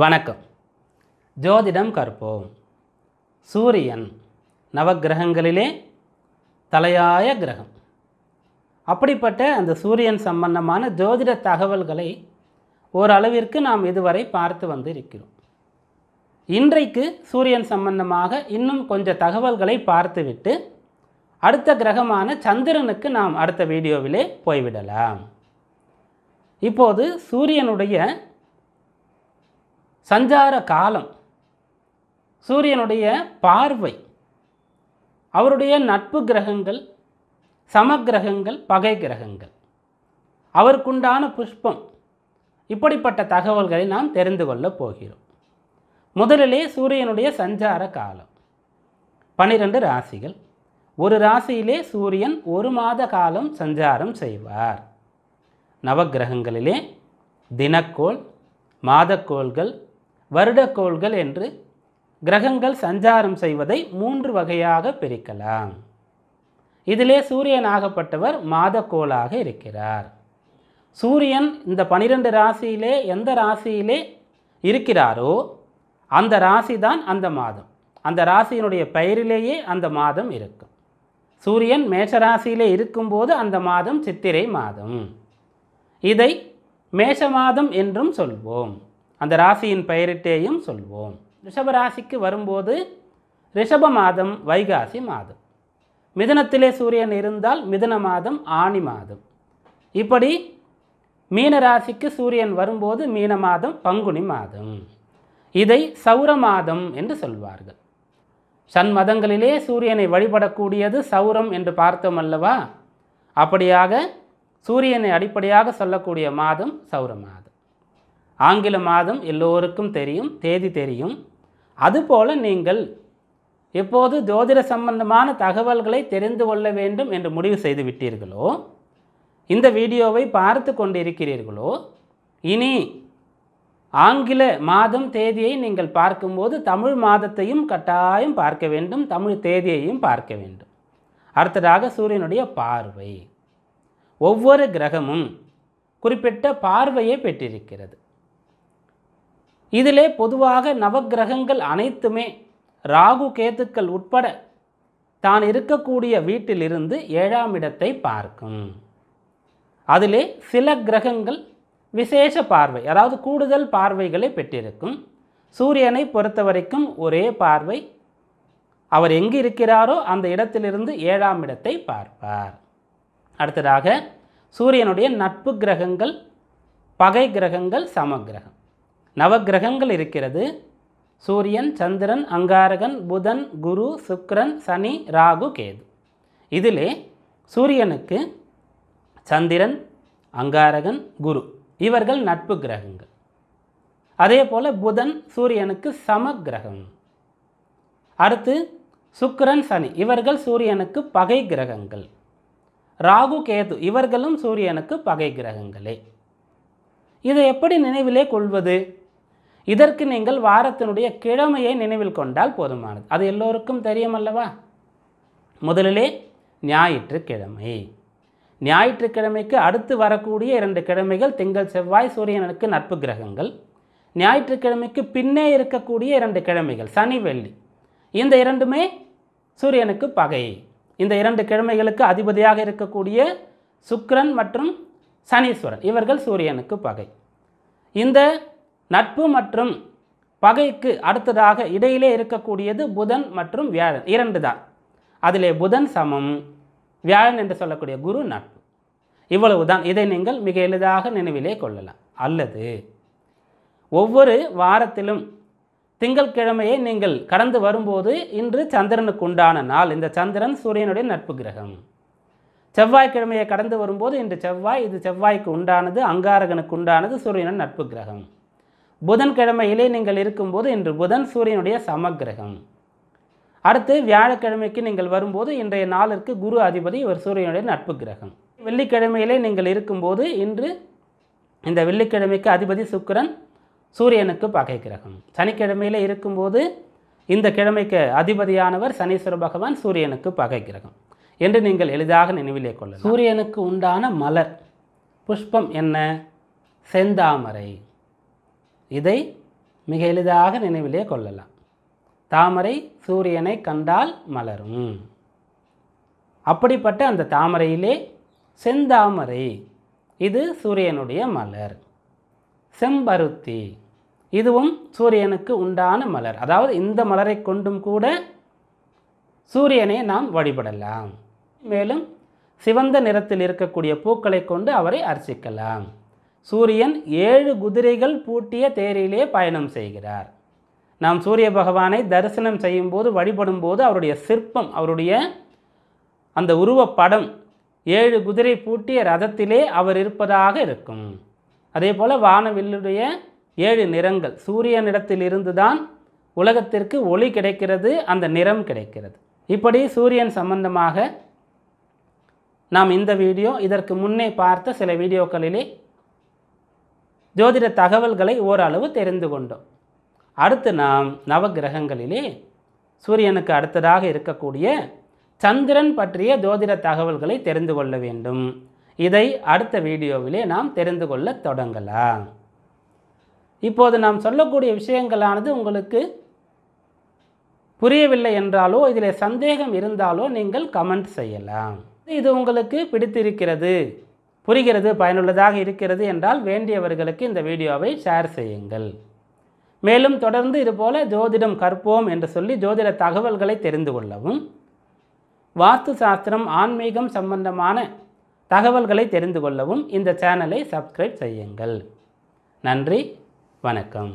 வணக்கம் ஜோதிடம் கற்போம் சூரியன் நவகிரகங்களிலே தலையாய கிரகம் அப்படிப்பட்ட அந்த சூரியன் சம்பந்தமான ஜோதிட தகவல்களை ஓரளவிற்கு நாம் இதுவரை பார்த்து வந்து இருக்கிறோம் இன்றைக்கு சூரியன் சம்பந்தமாக இன்னும் கொஞ்சம் தகவல்களை பார்த்துவிட்டு அடுத்த கிரகமான சந்திரனுக்கு நாம் அடுத்த வீடியோவிலே போய்விடலாம் இப்போது சூரியனுடைய சஞ்சார காலம் சூரியனுடைய பார்வை அவருடைய நட்பு கிரகங்கள் சமக்கிரகங்கள் பகை கிரகங்கள் அவருக்குண்டான புஷ்பம் இப்படிப்பட்ட தகவல்களை நாம் தெரிந்து கொள்ளப் போகிறோம் முதலிலே சூரியனுடைய சஞ்சார காலம் பனிரெண்டு ராசிகள் ஒரு ராசியிலே சூரியன் ஒரு மாத காலம் சஞ்சாரம் செய்வார் நவகிரகங்களிலே தினக்கோள் மாதக்கோள்கள் வருடக்கோள்கள் என்று கிரகங்கள் சஞ்சாரம் செய்வதை மூன்று வகையாக பிரிக்கலாம் இதிலே சூரியனாகப்பட்டவர் மாதக்கோளாக இருக்கிறார் சூரியன் இந்த பனிரெண்டு ராசியிலே எந்த ராசியிலே இருக்கிறாரோ அந்த ராசி தான் அந்த மாதம் அந்த ராசியினுடைய பெயரிலேயே அந்த மாதம் இருக்கும் சூரியன் மேஷராசியிலே இருக்கும்போது அந்த மாதம் சித்திரை மாதம் இதை மேஷ மாதம் என்றும் சொல்வோம் அந்த ராசியின் பெயரிட்டேயும் சொல்வோம் ரிஷபராசிக்கு வரும்போது ரிஷப மாதம் வைகாசி மாதம் மிதனத்திலே சூரியன் இருந்தால் மிதன மாதம் ஆணி மாதம் இப்படி மீன ராசிக்கு சூரியன் வரும்போது மீன மாதம் பங்குனி மாதம் இதை சௌர மாதம் என்று சொல்வார்கள் சன் மதங்களிலே சூரியனை வழிபடக்கூடியது சௌரம் என்று பார்த்தோம் அல்லவா அப்படியாக சூரியனை அடிப்படையாக சொல்லக்கூடிய மாதம் சௌர மாதம் ஆங்கில மாதம் எல்லோருக்கும் தெரியும் தேதி தெரியும் அதுபோல் நீங்கள் எப்போது ஜோதிட சம்பந்தமான தகவல்களை தெரிந்து கொள்ள வேண்டும் என்று முடிவு செய்து விட்டீர்களோ இந்த வீடியோவை பார்த்து கொண்டிருக்கிறீர்களோ இனி ஆங்கில மாதம் தேதியை நீங்கள் பார்க்கும்போது தமிழ் மாதத்தையும் கட்டாயம் பார்க்க வேண்டும் தமிழ் தேதியையும் பார்க்க வேண்டும் அடுத்ததாக சூரியனுடைய பார்வை ஒவ்வொரு கிரகமும் குறிப்பிட்ட பார்வையை பெற்றிருக்கிறது இதிலே பொதுவாக நவக்கிரகங்கள் அனைத்துமே ராகு கேத்துக்கள் உட்பட தான் இருக்கக்கூடிய வீட்டிலிருந்து ஏழாம் இடத்தை பார்க்கும் அதிலே சில கிரகங்கள் விசேஷ பார்வை அதாவது கூடுதல் பார்வைகளை பெற்றிருக்கும் சூரியனை பொறுத்த வரைக்கும் ஒரே பார்வை அவர் எங்கு இருக்கிறாரோ அந்த இடத்திலிருந்து ஏழாம் இடத்தை பார்ப்பார் அடுத்ததாக சூரியனுடைய நட்பு கிரகங்கள் பகை கிரகங்கள் சம கிரகம் நவகிரகங்கள் இருக்கிறது சூரியன் சந்திரன் அங்காரகன் புதன் குரு சுக்ரன் சனி ராகு கேது இதிலே சூரியனுக்கு சந்திரன் அங்காரகன் குரு இவர்கள் நட்பு கிரகங்கள் அதே போல் புதன் சூரியனுக்கு சம கிரகம் அடுத்து சுக்கரன் சனி இவர்கள் சூரியனுக்கு பகை கிரகங்கள் ராகு கேது இவர்களும் சூரியனுக்கு பகை கிரகங்களே இதை எப்படி நினைவிலே கொள்வது இதற்கு நீங்கள் வாரத்தினுடைய கிழமையை நினைவில் கொண்டால் போதுமானது அது எல்லோருக்கும் தெரியும் அல்லவா முதலிலே ஞாயிற்றுக்கிழமை ஞாயிற்றுக்கிழமைக்கு அடுத்து வரக்கூடிய இரண்டு கிழமைகள் திங்கள் செவ்வாய் சூரியனுக்கு நட்பு கிரகங்கள் ஞாயிற்றுக்கிழமைக்கு பின்னே இருக்கக்கூடிய இரண்டு கிழமைகள் சனி வெள்ளி இந்த இரண்டுமே சூரியனுக்கு பகை இந்த இரண்டு கிழமைகளுக்கு அதிபதியாக இருக்கக்கூடிய சுக்ரன் மற்றும் சனீஸ்வரன் இவர்கள் சூரியனுக்கு பகை இந்த நட்பு மற்றும் பகைக்கு அடுத்ததாக இடையிலே இருக்கக்கூடியது புதன் மற்றும் வியாழன் இரண்டு தான் அதிலே புதன் சமம் வியாழன் என்று சொல்லக்கூடிய குரு நட்பு இவ்வளவு தான் இதை நீங்கள் மிக எளிதாக நினைவிலே கொள்ளலாம் அல்லது ஒவ்வொரு வாரத்திலும் கிழமையை நீங்கள் கடந்து வரும்போது இன்று சந்திரனுக்கு உண்டான நாள் இந்த சந்திரன் சூரியனுடைய நட்பு கிரகம் செவ்வாய்க்கிழமையை கடந்து வரும்போது இன்று செவ்வாய் இது செவ்வாய்க்கு உண்டானது அங்காரகனுக்கு உண்டானது சூரியனின் நட்பு கிரகம் புதன்கிழமையிலே நீங்கள் இருக்கும்போது இன்று புதன் சூரியனுடைய சமக்கிரகம் அடுத்து வியாழக்கிழமைக்கு நீங்கள் வரும்போது இன்றைய நாளிற்கு குரு அதிபதி இவர் சூரியனுடைய நட்பு கிரகம் வெள்ளிக்கிழமையிலே நீங்கள் இருக்கும்போது இன்று இந்த வெள்ளிக்கிழமைக்கு அதிபதி சுக்கரன் சூரியனுக்கு பகை கிரகம் சனிக்கிழமையில் இருக்கும்போது இந்த கிழமைக்கு அதிபதியானவர் சனீஸ்வர பகவான் சூரியனுக்கு பகை கிரகம் என்று நீங்கள் எளிதாக நினைவிலே கொள்ள சூரியனுக்கு உண்டான மலர் புஷ்பம் என்ன செந்தாமரை இதை மிக எளிதாக நினைவிலே கொள்ளலாம் தாமரை சூரியனை கண்டால் மலரும் அப்படிப்பட்ட அந்த தாமரையிலே செந்தாமரை இது சூரியனுடைய மலர் செம்பருத்தி இதுவும் சூரியனுக்கு உண்டான மலர் அதாவது இந்த மலரை கொண்டும் கூட சூரியனை நாம் வழிபடலாம் மேலும் சிவந்த நிறத்தில் இருக்கக்கூடிய பூக்களை கொண்டு அவரை அர்ச்சிக்கலாம் சூரியன் ஏழு குதிரைகள் பூட்டிய தேரிலே பயணம் செய்கிறார் நாம் சூரிய பகவானை தரிசனம் செய்யும்போது வழிபடும்போது அவருடைய சிற்பம் அவருடைய அந்த உருவப்படம் ஏழு குதிரை பூட்டிய ரதத்திலே அவர் இருப்பதாக இருக்கும் அதே போல் வானவில்லுடைய ஏழு நிறங்கள் சூரியனிடத்திலிருந்து தான் உலகத்திற்கு ஒளி கிடைக்கிறது அந்த நிறம் கிடைக்கிறது இப்படி சூரியன் சம்பந்தமாக நாம் இந்த வீடியோ இதற்கு முன்னே பார்த்த சில வீடியோக்களிலே ஜோதிட தகவல்களை ஓரளவு தெரிந்து கொண்டோம் அடுத்து நாம் நவகிரகங்களிலே சூரியனுக்கு அடுத்ததாக இருக்கக்கூடிய சந்திரன் பற்றிய ஜோதிட தகவல்களை தெரிந்து கொள்ள வேண்டும் இதை அடுத்த வீடியோவிலே நாம் தெரிந்து கொள்ள தொடங்கலாம் இப்போது நாம் சொல்லக்கூடிய விஷயங்களானது உங்களுக்கு புரியவில்லை என்றாலோ இதில் சந்தேகம் இருந்தாலோ நீங்கள் கமெண்ட் செய்யலாம் இது உங்களுக்கு பிடித்திருக்கிறது புரிகிறது பயனுள்ளதாக இருக்கிறது என்றால் வேண்டியவர்களுக்கு இந்த வீடியோவை ஷேர் செய்யுங்கள் மேலும் தொடர்ந்து இதுபோல ஜோதிடம் கற்போம் என்று சொல்லி ஜோதிட தகவல்களை தெரிந்து கொள்ளவும் வாஸ்து சாஸ்திரம் ஆன்மீகம் சம்பந்தமான தகவல்களை தெரிந்து கொள்ளவும் இந்த சேனலை சப்ஸ்கிரைப் செய்யுங்கள் நன்றி வணக்கம்